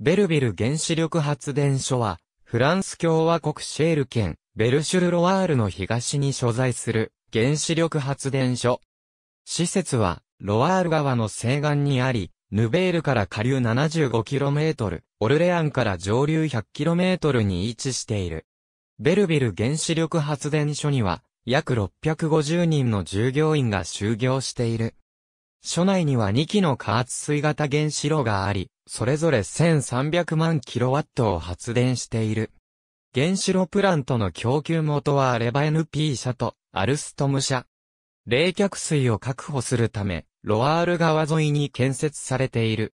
ベルビル原子力発電所は、フランス共和国シェール県、ベルシュルロワールの東に所在する原子力発電所。施設は、ロワール川の西岸にあり、ヌベールから下流 75km、オルレアンから上流 100km に位置している。ベルビル原子力発電所には、約650人の従業員が就業している。所内には2基の加圧水型原子炉があり、それぞれ1300万キロワットを発電している。原子炉プラントの供給元はアレバ NP 社とアルストム社。冷却水を確保するため、ロワール川沿いに建設されている。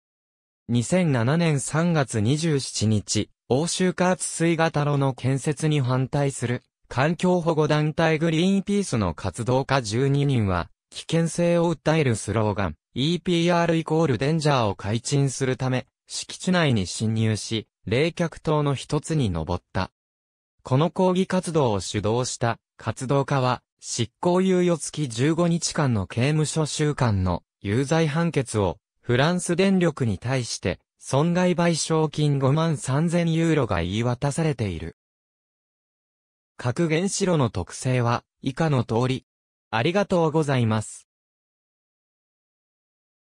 2007年3月27日、欧州加圧水型炉の建設に反対する環境保護団体グリーンピースの活動家12人は、危険性を訴えるスローガン、EPR イコールデンジャーを改陳するため、敷地内に侵入し、冷却塔の一つに登った。この抗議活動を主導した活動家は、執行猶予付き15日間の刑務所週間の有罪判決をフランス電力に対して損害賠償金5万3000ユーロが言い渡されている。核原子炉の特性は以下の通りありがとうございます。